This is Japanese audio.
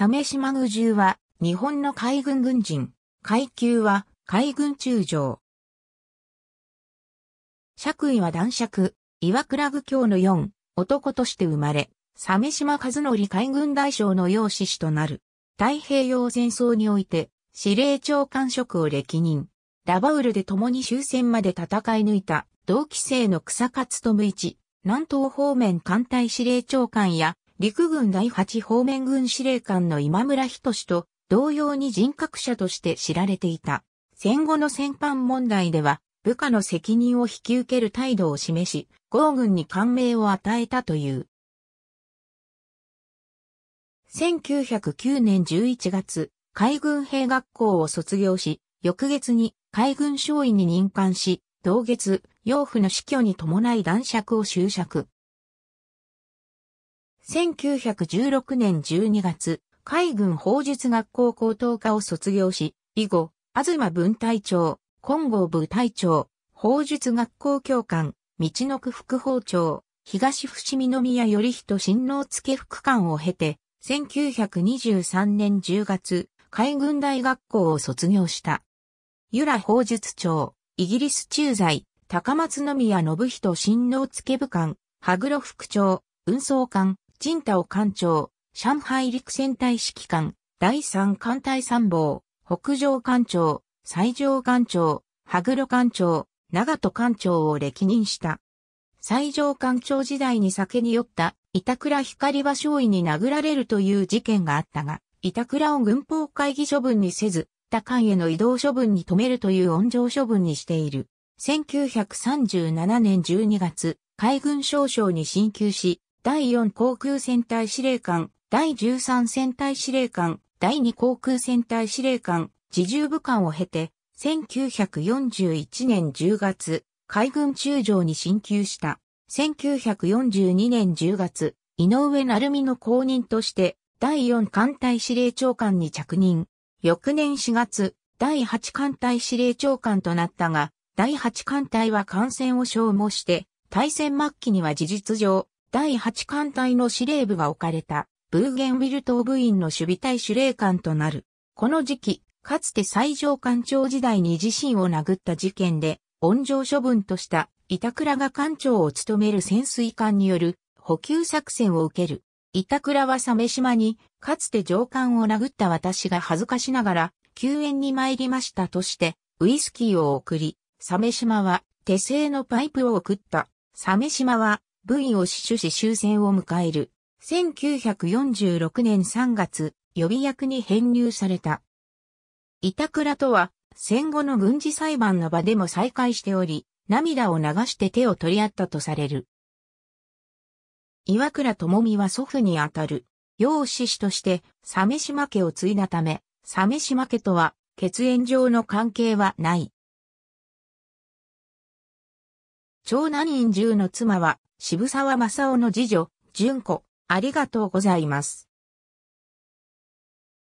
鮫島宮獣は、日本の海軍軍人。階級は、海軍中将。爵位は男爵、岩倉具教の4、男として生まれ、鮫島和則海軍大将の養子師となる。太平洋戦争において、司令長官職を歴任。ラバウルで共に終戦まで戦い抜いた、同期生の草勝努一、南東方面艦隊司令長官や、陸軍第8方面軍司令官の今村仁と同様に人格者として知られていた。戦後の戦犯問題では、部下の責任を引き受ける態度を示し、豪軍に感銘を与えたという。1909年11月、海軍兵学校を卒業し、翌月に海軍少尉に任官し、同月、養父の死去に伴い男爵を就職。1916年12月、海軍法術学校高等科を卒業し、以後、東分隊長、金剛部隊長、法術学校教官、道の区副法長、東伏見宮頼人新郎付副官を経て、1923年10月、海軍大学校を卒業した。由良法術長、イギリス駐在、高松宮信人新郎付部官、羽黒副長、運送官、ジンタオ艦長、上海陸戦隊指揮官、第三艦隊参謀、北上艦長、西条艦長、羽黒艦長、長戸艦長を歴任した。西条艦長時代に酒に酔った板倉光は少尉に殴られるという事件があったが、板倉を軍法会議処分にせず、他艦への移動処分に止めるという温情処分にしている。1937年12月、海軍少将に進級し、第4航空戦隊司令官、第13戦隊司令官、第2航空戦隊司令官、自重部官を経て、1941年10月、海軍中将に進級した。1942年10月、井上成美の後任として、第4艦隊司令長官に着任。翌年4月、第8艦隊司令長官となったが、第8艦隊は艦船を消耗して、対戦末期には事実上、第8艦隊の司令部が置かれた、ブーゲンウィル島部員の守備隊司令官となる。この時期、かつて最上艦長時代に自身を殴った事件で、温情処分とした板倉が艦長を務める潜水艦による補給作戦を受ける。板倉は鮫島に、かつて上官を殴った私が恥ずかしながら、救援に参りましたとして、ウイスキーを送り、鮫島は手製のパイプを送った。鮫島は部を死守し終戦を迎える。1946年3月、予備役に編入された。板倉とは、戦後の軍事裁判の場でも再会しており、涙を流して手を取り合ったとされる。岩倉智美は祖父にあたる、養子氏として、鮫島家を継いだため、鮫島家とは、血縁上の関係はない。長男院中の妻は渋沢正夫の次女、純子、ありがとうございます。